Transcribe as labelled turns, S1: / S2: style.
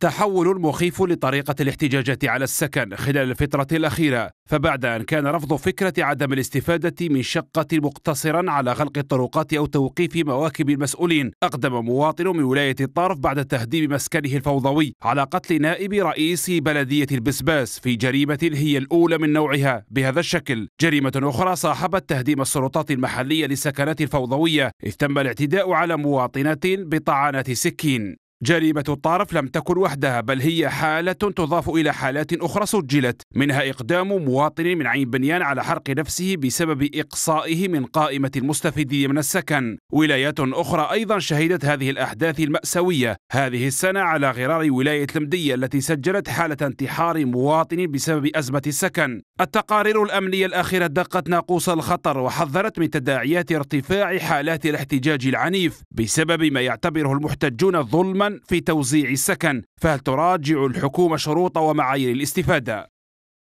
S1: تحول مخيف لطريقة الاحتجاجات على السكن خلال الفترة الأخيرة فبعد أن كان رفض فكرة عدم الاستفادة من شقة مقتصرا على غلق الطرقات أو توقيف مواكب المسؤولين أقدم مواطن من ولاية الطرف بعد تهديم مسكنه الفوضوي على قتل نائب رئيس بلدية البسباس في جريمة هي الأولى من نوعها بهذا الشكل جريمة أخرى صاحبت تهديم السلطات المحلية لسكنات الفوضوية إذ تم الاعتداء على مواطنات بطعنات سكين جريمة الطرف لم تكن وحدها بل هي حالة تضاف إلى حالات أخرى سجلت منها إقدام مواطن من عين بنيان على حرق نفسه بسبب إقصائه من قائمة المستفيدين من السكن ولايات أخرى أيضا شهدت هذه الأحداث المأساوية هذه السنة على غرار ولاية لمدية التي سجلت حالة انتحار مواطن بسبب أزمة السكن التقارير الأمنية الأخيرة دقت ناقوس الخطر وحذرت من تداعيات ارتفاع حالات الاحتجاج العنيف بسبب ما يعتبره المحتجون ظلما في توزيع السكن فهل تراجع الحكومة شروط ومعايير الاستفادة؟